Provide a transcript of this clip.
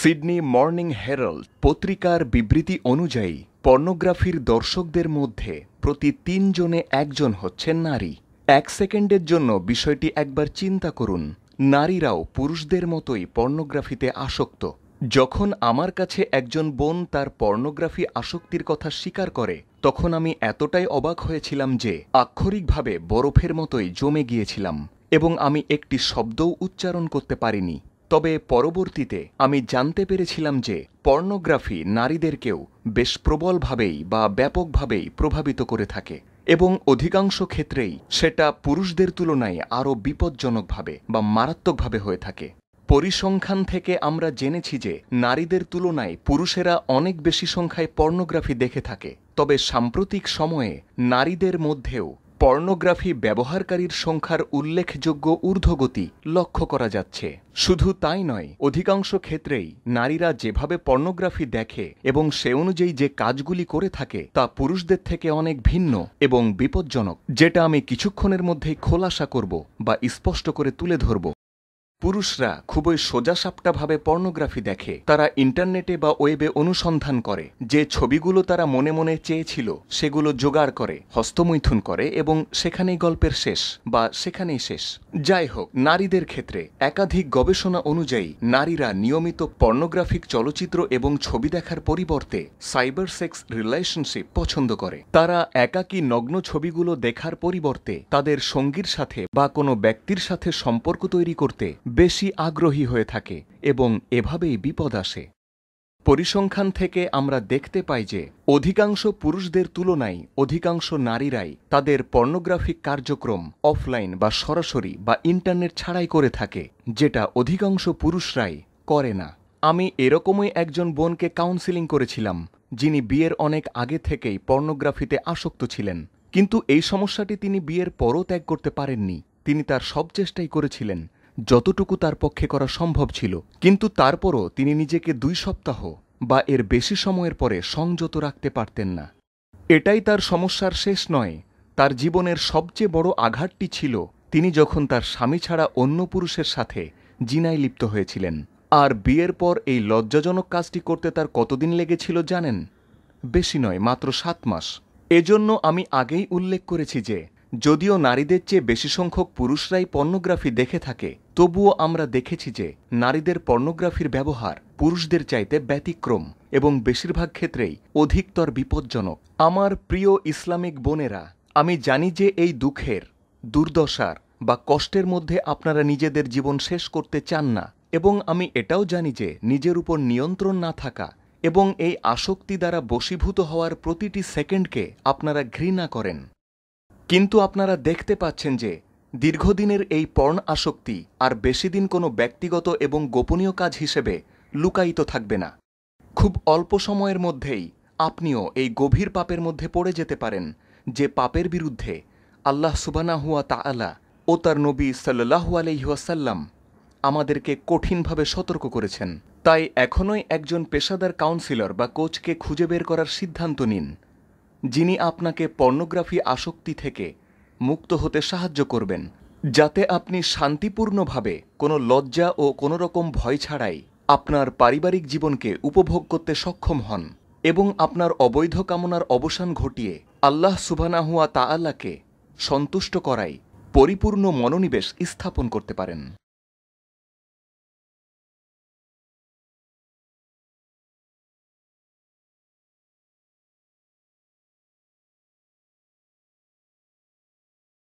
Sydney morning Herald পত্রিকার বিবৃতি অনুযায়ী পর্নোগ্রাফির দর্শকদের মধ্যে প্রতি তিনজনে একজন হচ্ছেন নারী এক সেকেন্ডের জন্য বিষয়টি একবার চিন্তা করুন নারীরাও পুরুষদের মতোই পর্নোগ্রাফিতে আসক্ত যখন আমার কাছে একজন বোন তার পর্নোগ্রাফি আসক্তির কথা স্বীকার করে তখন আমি এতটাই অবাক হয়েছিলাম যে আক্ষরিকভাবে বরফের মতোই জমে গিয়েছিলাম এবং আমি একটি শব্দও উচ্চারণ করতে পারিনি তবে পরবর্তীতে আমি জানতে পেরেছিলাম যে পর্নোগ্রাফি নারীদেরকেও বেশ প্রবলভাবেই বা ব্যাপকভাবেই প্রভাবিত করে থাকে এবং অধিকাংশ ক্ষেত্রেই সেটা পুরুষদের তুলনায় আরও বিপজ্জনকভাবে বা মারাত্মকভাবে হয়ে থাকে পরিসংখ্যান থেকে আমরা জেনেছি যে নারীদের তুলনায় পুরুষেরা অনেক বেশি সংখ্যায় পর্নোগ্রাফি দেখে থাকে তবে সাম্প্রতিক সময়ে নারীদের মধ্যেও পর্নোগ্রাফি ব্যবহারকারীর সংখ্যার উল্লেখযোগ্য ঊর্ধ্বগতি লক্ষ্য করা যাচ্ছে শুধু তাই নয় অধিকাংশ ক্ষেত্রেই নারীরা যেভাবে পর্নোগ্রাফি দেখে এবং সে অনুযায়ী যে কাজগুলি করে থাকে তা পুরুষদের থেকে অনেক ভিন্ন এবং বিপজ্জনক যেটা আমি কিছুক্ষণের মধ্যেই খোলাসা করব বা স্পষ্ট করে তুলে ধরব পুরুষরা খুবই সোজাসাপটাভাবে পর্নোগ্রাফি দেখে তারা ইন্টারনেটে বা ওয়েবে অনুসন্ধান করে যে ছবিগুলো তারা মনে মনে চেয়েছিল সেগুলো জোগাড় করে হস্তমৈথুন করে এবং সেখানেই গল্পের শেষ বা সেখানেই শেষ যাই হোক নারীদের ক্ষেত্রে একাধিক গবেষণা অনুযায়ী নারীরা নিয়মিত পর্নোগ্রাফিক চলচ্চিত্র এবং ছবি দেখার পরিবর্তে সাইবার সেক্স রিলেশনশিপ পছন্দ করে তারা একাকী নগ্ন ছবিগুলো দেখার পরিবর্তে তাদের সঙ্গীর সাথে বা কোনো ব্যক্তির সাথে সম্পর্ক তৈরি করতে বেশি আগ্রহী হয়ে থাকে এবং এভাবেই বিপদ আসে পরিসংখ্যান থেকে আমরা দেখতে পাই যে অধিকাংশ পুরুষদের তুলনায় অধিকাংশ নারীরাই তাদের পর্নোগ্রাফিক কার্যক্রম অফলাইন বা সরাসরি বা ইন্টারনেট ছাড়াই করে থাকে যেটা অধিকাংশ পুরুষরাই করে না আমি এরকমই একজন বোনকে কাউন্সিলিং করেছিলাম যিনি বিয়ের অনেক আগে থেকেই পর্নোগ্রাফিতে আসক্ত ছিলেন কিন্তু এই সমস্যাটি তিনি বিয়ের পরও ত্যাগ করতে পারেননি তিনি তার সব চেষ্টাই করেছিলেন যতটুকু তার পক্ষে করা সম্ভব ছিল কিন্তু তারপরও তিনি নিজেকে দুই সপ্তাহ বা এর বেশি সময়ের পরে সংযত রাখতে পারতেন না এটাই তার সমস্যার শেষ নয় তার জীবনের সবচেয়ে বড় আঘাতটি ছিল তিনি যখন তার স্বামী ছাড়া অন্য পুরুষের সাথে জিনায় লিপ্ত হয়েছিলেন আর বিয়ের পর এই লজ্জাজনক কাজটি করতে তার কতদিন লেগেছিল জানেন বেশি নয় মাত্র সাত মাস এজন্য আমি আগেই উল্লেখ করেছি যে যদিও নারীদের চেয়ে বেশি সংখ্যক পুরুষরাই পর্নোগ্রাফি দেখে থাকে তবুও আমরা দেখেছি যে নারীদের পর্নোগ্রাফির ব্যবহার পুরুষদের চাইতে ব্যতিক্রম এবং বেশিরভাগ ক্ষেত্রেই অধিকতর বিপজ্জনক আমার প্রিয় ইসলামিক বোনেরা আমি জানি যে এই দুঃখের দুর্দশার বা কষ্টের মধ্যে আপনারা নিজেদের জীবন শেষ করতে চান না এবং আমি এটাও জানি যে নিজের উপর নিয়ন্ত্রণ না থাকা এবং এই আসক্তি দ্বারা বশীভূত হওয়ার প্রতিটি সেকেন্ডকে আপনারা ঘৃণা করেন কিন্তু আপনারা দেখতে পাচ্ছেন যে দীর্ঘদিনের এই পর্ণ আসক্তি আর বেশিদিন কোনো ব্যক্তিগত এবং গোপনীয় কাজ হিসেবে লুকায়িত থাকবে না খুব অল্প সময়ের মধ্যেই আপনিও এই গভীর পাপের মধ্যে পড়ে যেতে পারেন যে পাপের বিরুদ্ধে আল্লাহ সুবানাহুয়া তাআলা ও তার নবী সাল্লাহু আলহিহাসাল্লাম আমাদেরকে কঠিনভাবে সতর্ক করেছেন তাই এখনই একজন পেশাদার কাউন্সিলর বা কোচকে খুঁজে বের করার সিদ্ধান্ত নিন যিনি আপনাকে পর্নোগ্রাফি আসক্তি থেকে মুক্ত হতে সাহায্য করবেন যাতে আপনি শান্তিপূর্ণভাবে কোনো লজ্জা ও কোনো রকম ভয় ছাড়াই আপনার পারিবারিক জীবনকে উপভোগ করতে সক্ষম হন এবং আপনার অবৈধ কামনার অবসান ঘটিয়ে আল্লাহ সুবানাহুয়া তাআলাকে সন্তুষ্ট করাই পরিপূর্ণ মনোনিবেশ স্থাপন করতে পারেন